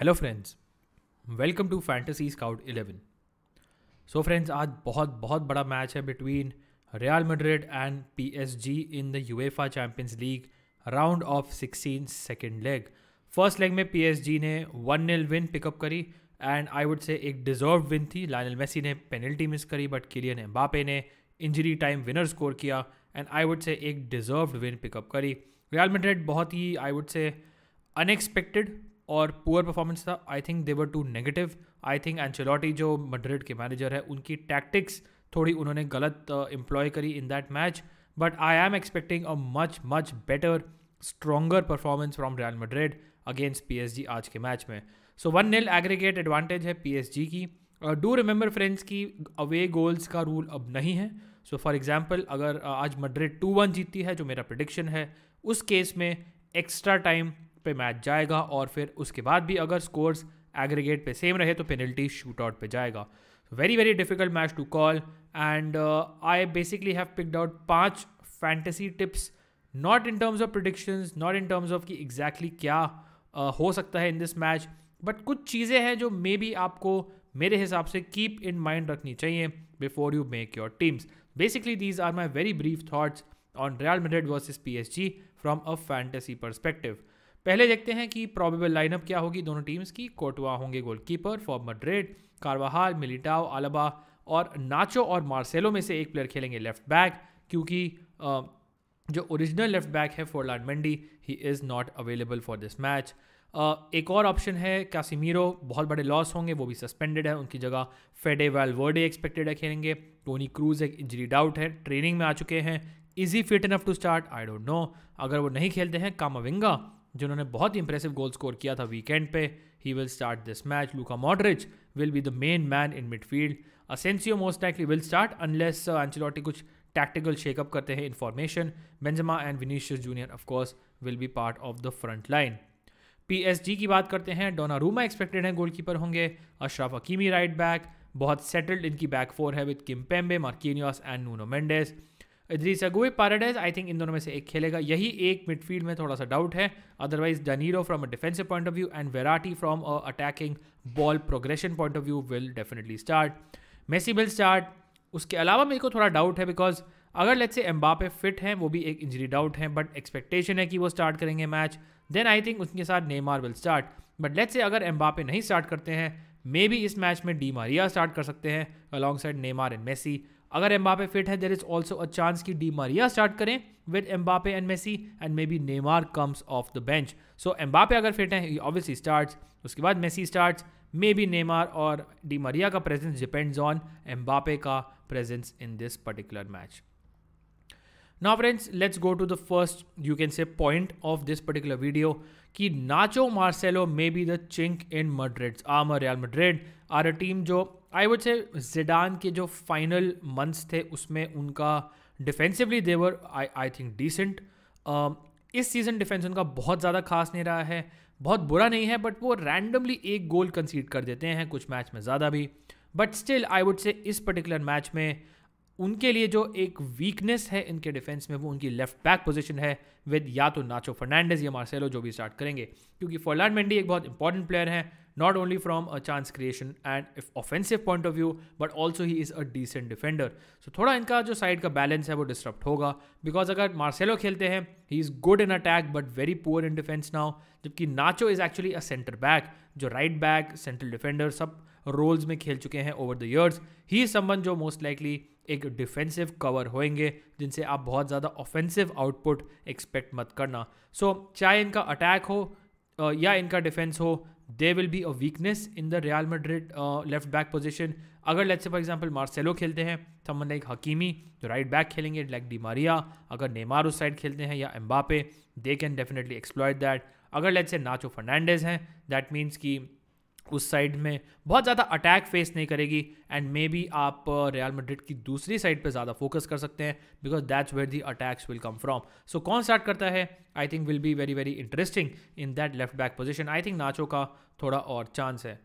hello friends welcome to fantasy scout 11 so friends आज बहुत बहुत बड़ा मैच है between Real Madrid and PSG in the UEFA Champions League round of 16 second leg first leg में PSG ने one nil win pick up करी and I would say एक deserve win थी लाइनल मेसी ने पेनल्टी मिस करी but Kylian Mbappe ने injury time winner score किया and I would say एक डिजर्व विन पिकअप करी रियल मेड्रिड बहुत ही आई वुड से अनएक्सपेक्टेड और पुअर परफॉर्मेंस था I think they were too negative I think Ancelotti जो मड्रिड के मैनेजर है उनकी टैक्टिक्स थोड़ी उन्होंने गलत एम्प्लॉय uh, करी in that match but I am expecting a much much better stronger performance from Real Madrid against P आज के मैच में so one nil aggregate advantage है पी की डू रिमेंबर फ्रेंड्स की अवे गोल्स का rule अब नहीं है सो फॉर एग्जाम्पल अगर uh, आज मड्रिड टू वन जीतती है जो मेरा प्रडिक्शन है उस केस में एक्स्ट्रा टाइम पे मैच जाएगा और फिर उसके बाद भी अगर स्कोर्स एग्रीगेट पे सेम रहे तो पेनल्टी शूट आउट पर जाएगा very very difficult match to call and I basically have picked out पांच fantasy tips not in terms of predictions not in terms of कि एग्जैक्टली क्या uh, हो सकता है इन दिस मैच बट कुछ चीज़ें हैं जो मे बी आपको मेरे हिसाब से कीप इन माइंड रखनी चाहिए before you make your teams basically these are my very brief thoughts on Madrid versus P S G from a fantasy perspective पहले देखते हैं कि प्रॉबेबल लाइनअप क्या होगी दोनों टीम्स की कोटवा होंगे goalkeeper for Madrid Carvajal Militao Alaba और नाचो और मार्सेलो में से एक प्लेयर खेलेंगे लेफ्ट बैक क्योंकि जो ओरिजिनल लेफ्ट बैक है Ferland Mendy he is not available for this match एक और ऑप्शन है कासिमीरो बहुत बड़े लॉस होंगे वो भी सस्पेंडेड है उनकी जगह फेडे वैल वर्डे एक्सपेक्टेड है खेलेंगे टोनी क्रूज एक इंजरी डाउट है ट्रेनिंग में आ चुके हैं is he fit enough to start I don't know अगर वो नहीं खेलते हैं कामाविंगा जिन्होंने बहुत ही इंप्रेसिव गोल स्कोर किया था वीकेंड पे he will start this match Luka Modric will be the main man in midfield Asensio most likely will start unless Ancelotti कुछ टैक्टिकल शेकअप करते हैं information Benzema and Vinicius Junior of course will be part of the front line PSG की बात करते हैं Donnarumma expected है keeper होंगे Achraf Hakimi right back बहुत सेटल्ड इनकी बैक फोर है with Kimpembe Marquinhos and Nuno Mendes Idrissa Gueye Paredes I think इन दोनों में से एक खेलेगा यही एक मिडफील्ड में थोड़ा सा डाउट है otherwise Danilo from a defensive point of view and Verratti from a attacking ball progression point of view will definitely start Messi will start उसके अलावा मेरे को थोड़ा डाउट है बिकॉज अगर लेट्स से एम्बापे फिट हैं वो भी एक इंजरी डाउट है बट एक्सपेक्टेशन है कि वो स्टार्ट करेंगे मैच देन आई थिंक उनके साथ Neymar will start but let's say अगर एम्बापे नहीं स्टार्ट करते हैं मे बी इस मैच में डी मारिया स्टार्ट कर सकते हैं alongside Neymar and Messi अगर एम्बापे फिट है there is also a chance कि डी मारिया स्टार्ट करें with Mbappe and Messi and may maybe Neymar comes off the bench so Mbappe अगर fit हैं obviously start उसके बाद Messi start मे maybe Neymar और Di Maria का presence depends on Mbappe का presence in this particular match ना friends let's go to the first you can say point of this particular video कि Nacho Marcelo may be the chink in Madrid um Real Madrid are a team जो I would से Zidane के जो final months थे उसमें उनका defensively they were I I think decent इस season defence उनका बहुत ज़्यादा खास नहीं रहा है बहुत बुरा नहीं है बट वो रैंडमली एक गोल कंसीड कर देते हैं कुछ मैच में ज़्यादा भी बट स्टिल आई वुड से इस पर्टिकुलर मैच में उनके लिए जो एक वीकनेस है इनके डिफेंस में वो उनकी लेफ्ट बैक पोजीशन है विद या तो नाचो फर्नांडेज या मार्सेलो जो भी स्टार्ट करेंगे क्योंकि फोलान मेंडी एक बहुत इंपॉर्टेंट प्लेयर है not only from a chance creation and offensive point of view but also he is a decent defender so थोड़ा इनका जो साइड का बैलेंस है वो डिस्टर्ब होगा बिकॉज अगर मार्सेलो खेलते हैं he is good in attack but very poor in defence now जबकि Nacho is actually a centre back जो राइट बैक सेंट्रल डिफेंडर सब रोल्स में खेल चुके हैं ओवर द ईयर्स ही संबंध जो मोस्ट लाइकली एक डिफेंसिव कवर होएंगे जिनसे आप बहुत ज़्यादा ऑफेंसिव आउटपुट एक्सपेक्ट मत करना सो so, चाहे इनका अटैक हो या इनका डिफेंस हो they will be a weakness in the Real Madrid left back position अगर लेट्स फॉर एग्जाम्पल मार्सेलो खेलते हैं तो हम लाइक हकीमी जो राइट बैक खेलेंगे लाइक डी मारिया अगर नेमार उस साइड खेलते हैं या Mbappe they can definitely exploit that अगर लेट्स से नाचो फर्नांडेज हैं दैट मीन्स कि उस साइड में बहुत ज़्यादा अटैक फेस नहीं करेगी एंड मे बी आप रियल uh, मेड्रिड की दूसरी साइड पे ज़्यादा फोकस कर सकते हैं because that's where the attacks will come from so कौन स्टार्ट करता है I think will be very very interesting in that left back position I think Nacho का थोड़ा और चांस है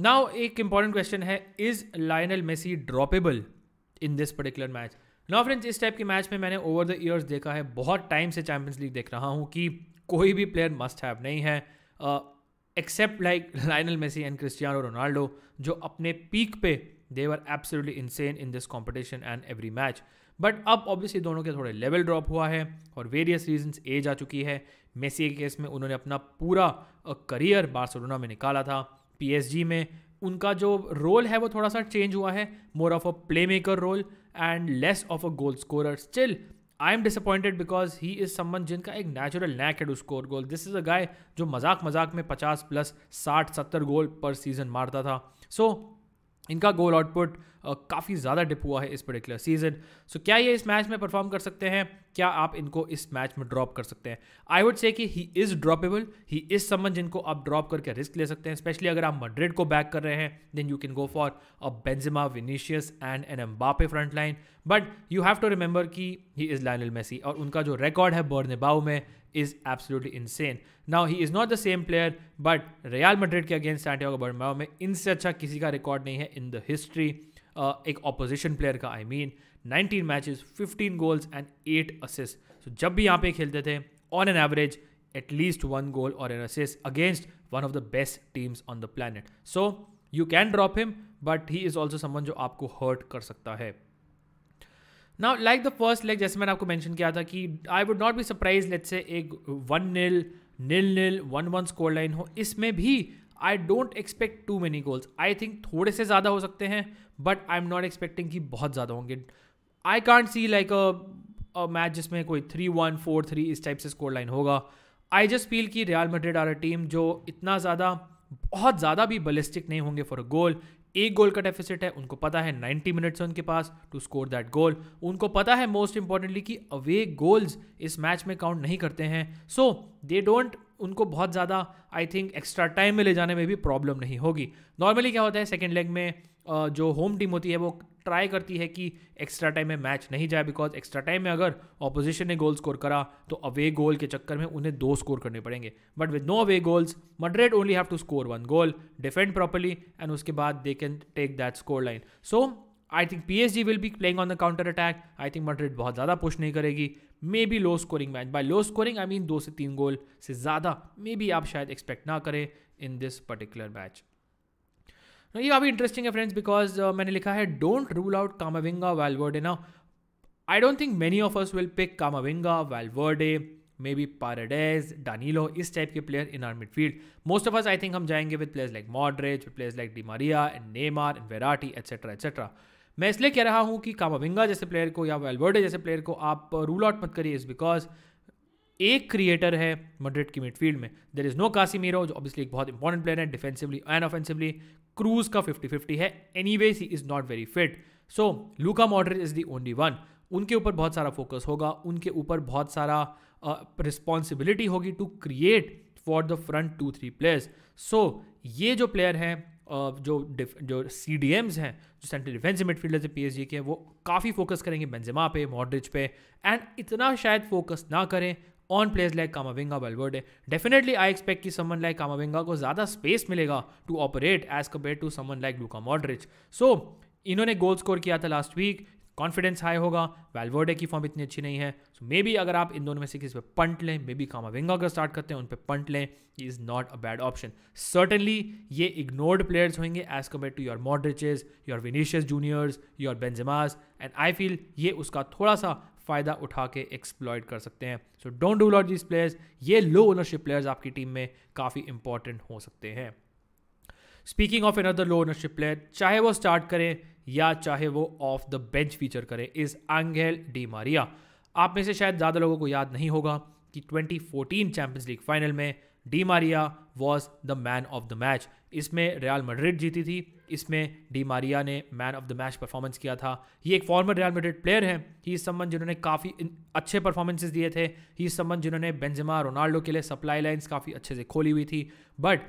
नाउ एक इंपॉर्टेंट क्वेश्चन है is Lionel Messi droppable in this particular match now friends इस टाइप के मैच में मैंने ओवर द ईयर्स देखा है बहुत टाइम से चैम्पियंस लीग देख रहा हूँ कि कोई भी प्लेयर मस्ट हैव नहीं है uh, except like Lionel Messi and Cristiano Ronaldo जो अपने पीक पे they were absolutely insane in this competition and every match but अब ऑब्वियसली दोनों के थोड़े लेवल ड्रॉप हुआ है और वेरियस रीजंस एज आ चुकी है मेसी के केस में उन्होंने अपना पूरा करियर बार्सोलोना में निकाला था पीएसजी में उनका जो रोल है वो थोड़ा सा चेंज हुआ है more of a playmaker role and less of a goal scorer still I am disappointed because he is someone जिनका एक नेचुरल नैक है to score goal this is a guy जो मजाक मजाक में पचास प्लस साठ सत्तर गोल पर सीजन मारता था सो so, इनका गोल आउटपुट काफ़ी ज़्यादा डिप हुआ है इस पर्टिकुलर सीजन सो क्या ये इस मैच में परफॉर्म कर सकते हैं क्या आप इनको इस मैच में ड्रॉप कर सकते हैं आई वुड से कि he is droppable he is someone जिनको आप ड्रॉप करके रिस्क ले सकते हैं स्पेशली अगर आप मड्रिड को बैक कर रहे हैं then you can go for a Benzema Vinicius and an Mbappe front line but you have to remember कि ही इज़ लाइनल मेसी और उनका जो रिकॉर्ड है बर्नबाउ में is absolutely insane now he is not the same player but Real Madrid के against Santiago Bernabeu में इनसे अच्छा किसी का रिकॉर्ड नहीं है इन द हिस्ट्री एक ऑपोजिशन प्लेयर का I mean 19 matches 15 goals and eight assist so जब भी यहाँ पे खेलते थे on an average at least one goal और an assist against one of the best teams on the planet so you can drop him but he is also someone जो आपको hurt कर सकता है नाउ लाइक द फर्स्ट लेग जैसे मैंने आपको मैंशन किया था कि I would not be surprised let's say एक one nil nil nil one one score line हो इसमें भी I don't expect too many goals I think थोड़े से ज़्यादा हो सकते हैं but I am not expecting कि बहुत ज़्यादा होंगे I can't see like a match जिसमें कोई थ्री वन फोर थ्री इस टाइप से स्कोर लाइन होगा आई जस्ट फील कि Real Madrid are a team जो इतना ज़्यादा बहुत ज़्यादा भी बलिस्टिक नहीं होंगे फॉर अ गोल एक गोल का डेफिसिट है उनको पता है 90 मिनट्स है उनके पास टू स्कोर दैट गोल उनको पता है मोस्ट इंपॉर्टेंटली कि अवे गोल्स इस मैच में काउंट नहीं करते हैं सो दे डोंट उनको बहुत ज़्यादा आई थिंक एक्स्ट्रा टाइम में ले जाने में भी प्रॉब्लम नहीं होगी नॉर्मली क्या होता है सेकेंड लेग में जो होम टीम होती है वो ट्राई करती है कि एक्स्ट्रा टाइम में मैच नहीं जाए बिकॉज एक्स्ट्रा टाइम में अगर ऑपोजिशन ने गोल स्कोर करा तो अवे गोल के चक्कर में उन्हें दो स्कोर करने पड़ेंगे but with no away goals Madrid only have to score one goal defend properly and उसके बाद they can take that score line so I think P H D will be playing on the counter attack I think Madrid बहुत ज़्यादा push नहीं करेगी may be low scoring match by low scoring I mean दो से तीन गोल से ज़्यादा मे be आप शायद एक्सपेक्ट ना करें इन दिस पर्टिकुलर मैच ये काफ़ी इंटरेस्टिंग है फ्रेंड्स बिकॉज uh, मैंने लिखा है don't rule out Camavinga Valverde ना I don't think many of us will pick Camavinga Valverde may be Paredes Danilo इस टाइप के player in our midfield most of us I think हम जाएंगे with players like Modric with players like Di Maria and Neymar and Verratti et cetera et cetera मैं इसलिए कह रहा हूँ कि कामाविंगा जैसे प्लेयर को या वेलवर्डे जैसे प्लेयर को आप रूल आउट मत करिए इस बिकॉज एक क्रिएटर है मड्रिड की मिडफील्ड में देर इज नो कासिमीरो जो ऑब्वियसली एक बहुत इंपॉर्टेंट प्लेयर है डिफेंसिवली एंड ऑफेंसिवली क्रूज का 50 50 है anyways he is not very fit so Luka Modric is the only one उनके ऊपर बहुत सारा फोकस होगा उनके ऊपर बहुत सारा रिस्पॉन्सिबिलिटी uh, होगी to create for the front two three players so ये जो प्लेयर हैं जो जो सी डी एम्स हैं जो central defensive midfielders P S G के वो काफ़ी फोकस करेंगे बेंजिमा पे मॉडरिज पे एंड इतना शायद फोकस ना करें on players like Camavinga Valverde definitely I expect कि समन लाइक कामाविंगा को ज़्यादा स्पेस मिलेगा to operate as compared to someone like Luka Modric so इन्होंने गोल स्कोर किया था लास्ट वीक कॉन्फिडेंस हाई होगा वेलवर्डे की फॉर्म इतनी अच्छी नहीं है सो मे बी अगर आप इन दोनों में से किसी पर पंट लें मे बी कामाविंगा अगर स्टार्ट करते हैं उन पर पंट लें is not a bad option certainly ये इग्नोर्ड प्लेयर्स होंगे as compared to your Modriches your Vinicius Juniors your Benzemas and I feel ये उसका थोड़ा सा फ़ायदा उठा के एक्सप्लॉयड कर सकते हैं सो डोंट डू लॉट दिस प्लेयर्स ये लो ओनरशिप प्लेयर्स आपकी टीम में काफ़ी इंपॉर्टेंट हो सकते हैं speaking of another low ownership player चाहे वो स्टार्ट करें या चाहे वो ऑफ द बेंच फीचर करें इज एंगेल डी मारिया आप में से शायद ज़्यादा लोगों को याद नहीं होगा कि 2014 चैंपियंस लीग फाइनल में Di Maria was the man of the match इसमें रियाल मड्रिड जीती थी इसमें डी मारिया ने man of the match performance किया था ये एक फॉर्मर रियल मड्रिड प्लेयर हैं ही संबंध जिन्होंने काफ़ी अच्छे परफॉर्मेंसेज दिए थे ही संबंध जिन्होंने बेंजिमा रोनाल्डो के लिए सप्लाई लाइन्स काफ़ी अच्छे से खोली हुई थी बट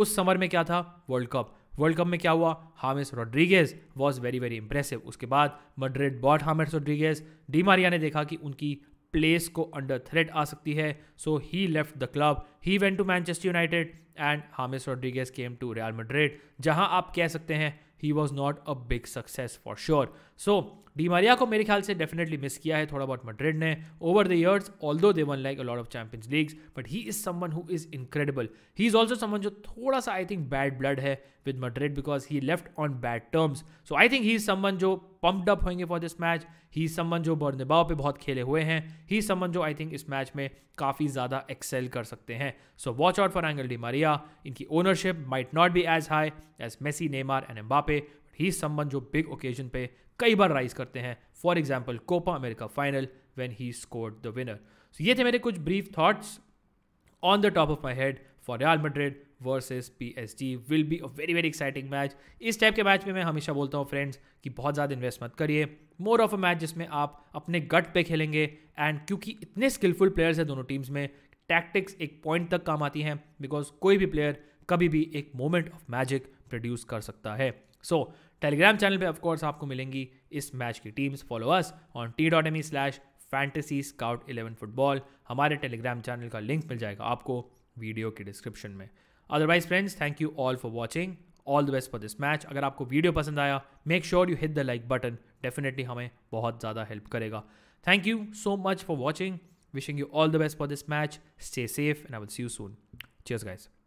उस समर में क्या था वर्ल्ड कप वर्ल्ड कप में क्या हुआ James Rodriguez was very very impressive उसके बाद Madrid bought James Rodriguez Di Maria ने देखा कि उनकी प्लेस को अंडर थ्रेट आ सकती है so he left the club he went to Manchester United and James Rodriguez came to Real Madrid जहां आप कह सकते हैं he was not a big success for sure so Di Maria को मेरे ख्याल से डेफिनेटली मिस किया है थोड़ा बहुत मड्रिड ने over the years though they won like a lord of Champions Leagues but he is someone who is incredible he is also someone जो थोड़ा सा आई थिंक बैड ब्लड है with Madrid because he left on bad terms so I think he is someone जो pumped up होंगे for this match he someone जो Bernabeu पे बहुत खेले हुए हैं ही समन जो आई थिंक इस मैच में काफ़ी ज़्यादा एक्सेल कर सकते हैं so watch out for Angel Di Maria इनकी ownership might not be as high as Messi Neymar and Mbappe he someone जो बिग ओकेजन पे कई बार राइज करते हैं for example Copa America final when he scored the winner so ये थे मेरे कुछ brief thoughts on the top of my head for Real Madrid versus P S D will be a very very exciting match इस type के match में मैं हमेशा बोलता हूँ फ्रेंड्स कि बहुत ज़्यादा इन्वेस्ट मत करिए मोर ऑफ अ मैच जिसमें आप अपने गट पे खेलेंगे एंड क्योंकि इतने स्किलफुल प्लेयर्स हैं दोनों टीम्स में टैक्टिक्स एक पॉइंट तक काम आती हैं बिकॉज कोई भी प्लेयर कभी भी एक मोमेंट ऑफ मैजिक प्रोड्यूस कर सकता है सो टेलीग्राम चैनल पे ऑफकोर्स आपको मिलेंगी इस मैच की teams follow us on T dot M E slash fantasy scout eleven football हमारे टेलीग्राम चैनल का लिंक मिल जाएगा आपको वीडियो के डिस्क्रिप्शन में otherwise friends thank you all for watching all the best for this match अगर आपको video पसंद आया make sure you hit the like button definitely हमें बहुत ज़्यादा हेल्प करेगा thank you so much for watching wishing you all the best for this match stay safe and I will see you soon cheers guys